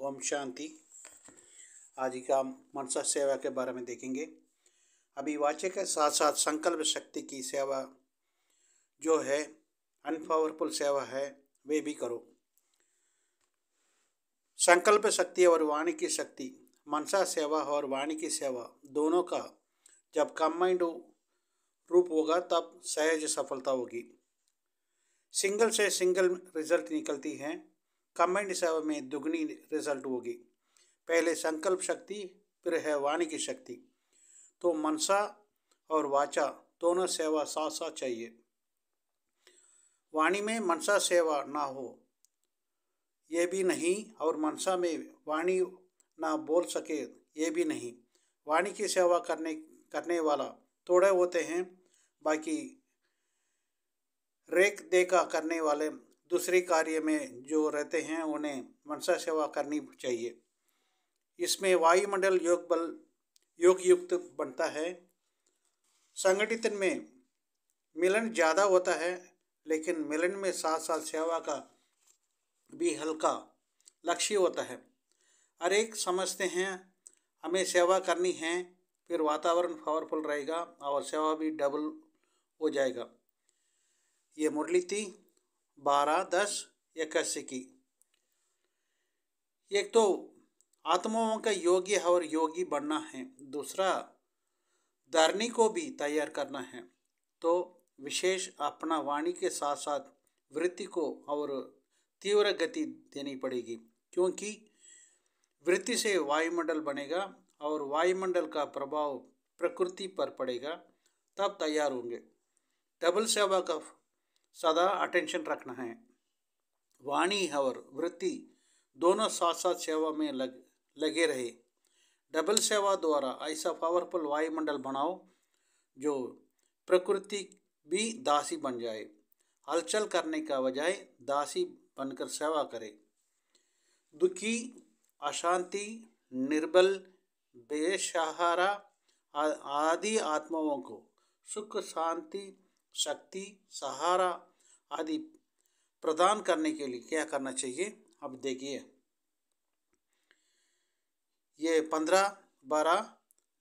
ओम शांति आज का मनसा सेवा के बारे में देखेंगे अभी वाचे के साथ साथ संकल्प शक्ति की सेवा जो है अनपावरफुल सेवा है वे भी करो संकल्प शक्ति और वाणी की शक्ति मनसा सेवा और वाणी की सेवा दोनों का जब कम्बाइंड रूप होगा तब सहज सफलता होगी सिंगल से सिंगल रिजल्ट निकलती हैं कमेंड सेवा में दुगनी रिजल्ट होगी पहले संकल्प शक्ति फिर है वाणी की शक्ति तो मनसा और वाचा दोनों सेवा साथ साथ चाहिए वाणी में मनसा सेवा ना हो ये भी नहीं और मनसा में वाणी ना बोल सके ये भी नहीं वाणी की सेवा करने करने वाला थोड़े होते हैं बाकी रेख देखा करने वाले दूसरे कार्य में जो रहते हैं उन्हें मनसा सेवा करनी चाहिए इसमें वायुमंडल योग बल योग युक्त बनता है संगठित में मिलन ज़्यादा होता है लेकिन मिलन में साथ साथ सेवा का भी हल्का लक्ष्य होता है हर एक समझते हैं हमें सेवा करनी है फिर वातावरण पावरफुल रहेगा और सेवा भी डबल हो जाएगा ये मुरली थी बारह दस इक्यासी की एक तो आत्माओं का योग्य और योगी बनना है दूसरा धरनी को भी तैयार करना है तो विशेष अपना वाणी के साथ साथ वृत्ति को और तीव्र गति देनी पड़ेगी क्योंकि वृत्ति से वायुमंडल बनेगा और वायुमंडल का प्रभाव प्रकृति पर पड़ेगा तब तैयार होंगे डबल सेवा का सदा अटेंशन रखना है वाणी और वृत्ति दोनों साथ साथ सेवा में लग लगे रहे डबल सेवा द्वारा ऐसा पावरफुल वायुमंडल बनाओ जो प्रकृति भी दासी बन जाए हलचल करने का बजाय दासी बनकर सेवा करे दुखी अशांति निर्बल बेसहारा आदि आत्माओं को सुख शांति शक्ति सहारा आदि प्रदान करने के लिए क्या करना चाहिए अब देखिए ये पंद्रह बारह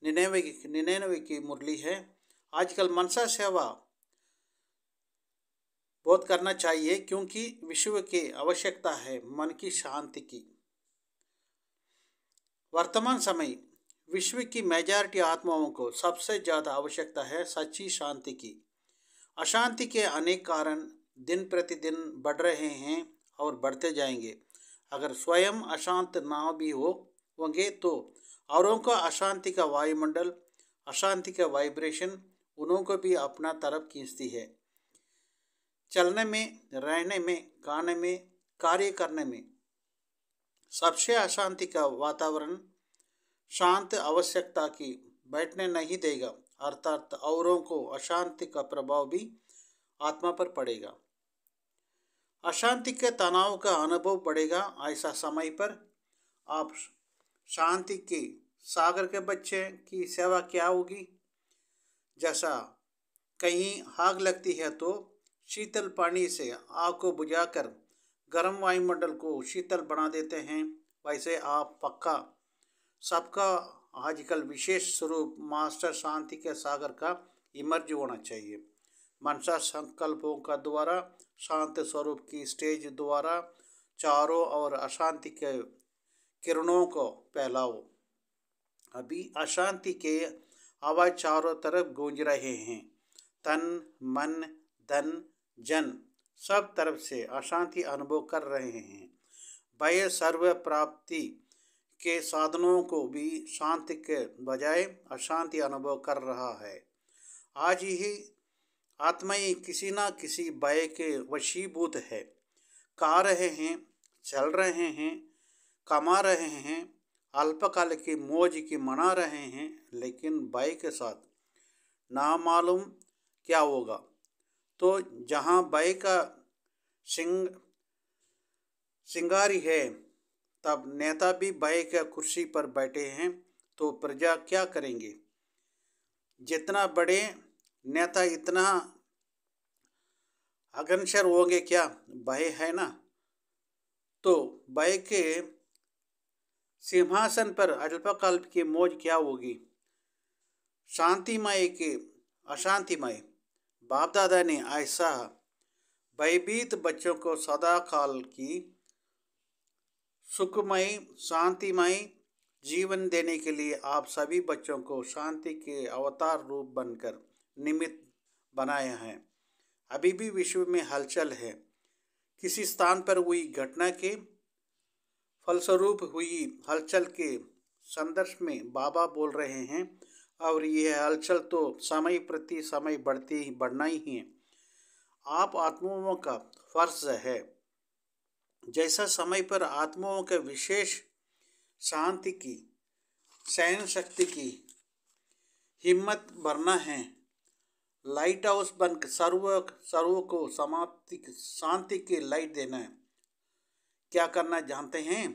निन्यानवे की निन्यानवे की मुरली है आजकल मनसा सेवा बहुत करना चाहिए क्योंकि विश्व की आवश्यकता है मन की शांति की वर्तमान समय विश्व की मेजॉरिटी आत्माओं को सबसे ज़्यादा आवश्यकता है सच्ची शांति की अशांति के अनेक कारण दिन प्रतिदिन बढ़ रहे हैं और बढ़ते जाएंगे अगर स्वयं अशांत ना भी हो होंगे तो औरों का अशांति का वायुमंडल अशांति का वाइब्रेशन उन्हों को भी अपना तरफ खींचती है चलने में रहने में खाने में कार्य करने में सबसे अशांति का वातावरण शांत आवश्यकता की बैठने नहीं देगा अर्थात औरों को अशांति का प्रभाव भी आत्मा पर पड़ेगा अशांति के तनाव का अनुभव बढ़ेगा ऐसा समय पर आप शांति की सागर के बच्चे की सेवा क्या होगी जैसा कहीं आग लगती है तो शीतल पानी से आग को बुझाकर गर्म वायुमंडल को शीतल बना देते हैं वैसे आप पक्का सबका आजकल विशेष स्वरूप मास्टर शांति के सागर का इमर्ज होना चाहिए मनसा संकल्पों का द्वारा शांत स्वरूप की स्टेज द्वारा चारों और अशांति के किरणों को फैलाओ अभी अशांति के आवाज चारों तरफ गूंज रहे हैं तन मन धन जन सब तरफ से अशांति अनुभव कर रहे हैं भय सर्व प्राप्ति के साधनों को भी शांति के बजाय अशांति अनुभव कर रहा है आज ही आत्माएं किसी ना किसी भय के वशीभूत है खा रहे हैं चल रहे हैं कमा रहे हैं अल्पकाल की मौज की मना रहे हैं लेकिन भय के साथ ना मालूम क्या होगा तो जहाँ भय का सिंग सिंगारी है तब नेता भी भय के कुर्सी पर बैठे हैं तो प्रजा क्या करेंगे जितना बड़े नेता इतना अगनशर होंगे क्या भय है ना तो भय के सिंहासन पर अल्पकल्प की मौज क्या होगी शांतिमय के अशांतिमय बाप दादा ने ऐसा भयभीत बच्चों को सदा काल की सुखमयी शांतिमय जीवन देने के लिए आप सभी बच्चों को शांति के अवतार रूप बनकर निमित्त बनाए हैं अभी भी विश्व में हलचल है किसी स्थान पर हुई घटना के फलस्वरूप हुई हलचल के संदर्भ में बाबा बोल रहे हैं और यह हलचल तो समय प्रति समय बढ़ती ही बढ़ना ही है आप आत्माओं का फर्ज है जैसा समय पर आत्माओं के विशेष शांति की सहन शक्ति की हिम्मत भरना है लाइट हाउस बन सर्व सर्व को समाप्ति शांति की लाइट देना है क्या करना जानते हैं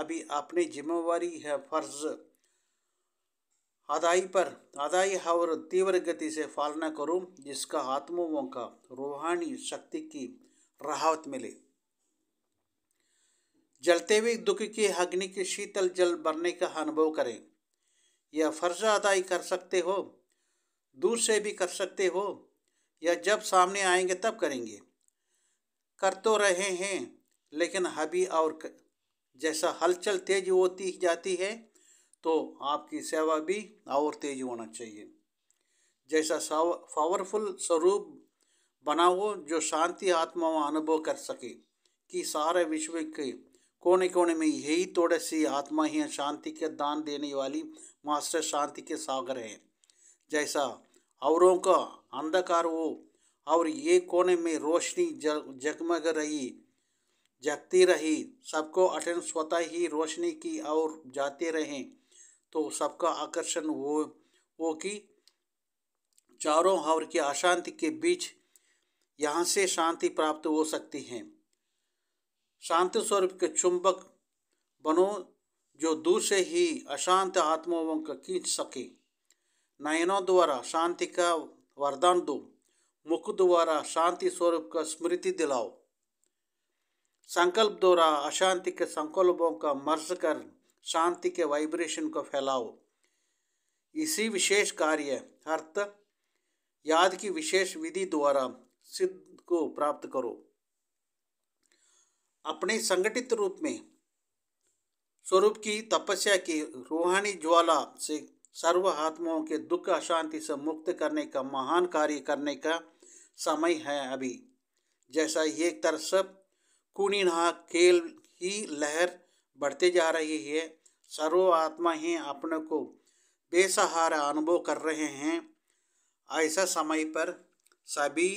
अभी अपनी जिम्मेवारी है फर्ज अदाई पर अदाई और तीव्र गति से पालना करो जिसका आत्माओं का रूहानी शक्ति की राहत मिले जलते हुए दुख की अग्नि के शीतल जल भरने का अनुभव करें या फर्ज अदाई कर सकते हो दूर से भी कर सकते हो या जब सामने आएंगे तब करेंगे कर तो रहे हैं लेकिन हबी और जैसा हलचल तेज होती जाती है तो आपकी सेवा भी और तेज होना चाहिए जैसा पावरफुल स्वरूप बना हो जो शांति आत्मा अनुभव कर सके कि सारे विश्व के कोने कोने में यही थोड़े सी आत्मा ही शांति के दान देने वाली मास्टर शांति के सागर हैं जैसा औरों का अंधकार हो और ये कोने में रोशनी जगमग रही जगती रही सबको अटन स्वतः ही रोशनी की और जाते रहें तो सबका आकर्षण वो वो कि चारों और की अशांति के बीच यहाँ से शांति प्राप्त हो सकती है शांति स्वरूप के चुंबक बनो जो दूर से ही अशांत आत्माओं का खींच सके नयनों द्वारा शांति का वरदान दो मुख द्वारा शांति स्वरूप का स्मृति दिलाओ संकल्प द्वारा अशांति के संकल्पों का मर्ज कर शांति के वाइब्रेशन को फैलाओ इसी विशेष कार्य अर्थ याद की विशेष विधि द्वारा सिद्ध को प्राप्त करो अपने संगठित रूप में स्वरूप की तपस्या की रूहानी ज्वाला से सर्व आत्माओं के दुख अशांति से मुक्त करने का महान कार्य करने का समय है अभी जैसा एक तरह सब कुणिना खेल ही लहर बढ़ते जा रही है सर्व आत्मा ही अपने को बेसहारा अनुभव कर रहे हैं ऐसा समय पर सभी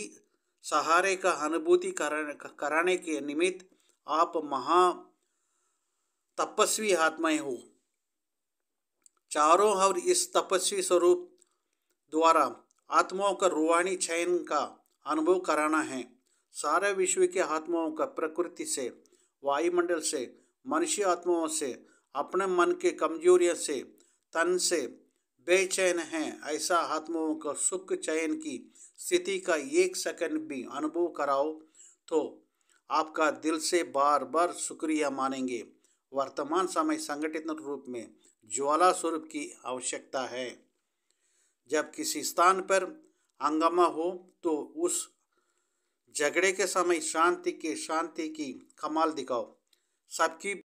सहारे का अनुभूति कराने के निमित्त आप महा तपस्वी आत्माएं हो चारों और इस तपस्वी स्वरूप द्वारा आत्माओं का रूवाणी चयन का अनुभव कराना है सारे विश्व के आत्माओं का प्रकृति से वायुमंडल से मनुष्य आत्माओं से अपने मन के कमजोरियों से तन से बेचैन है ऐसा आत्माओं का सुख चयन की स्थिति का एक सेकंड भी अनुभव कराओ तो आपका दिल से बार बार शुक्रिया मानेंगे वर्तमान समय संगठित रूप में ज्वाला स्वरूप की आवश्यकता है जब किसी स्थान पर हंगामा हो तो उस झगड़े के समय शांति के शांति की कमाल दिखाओ सबकी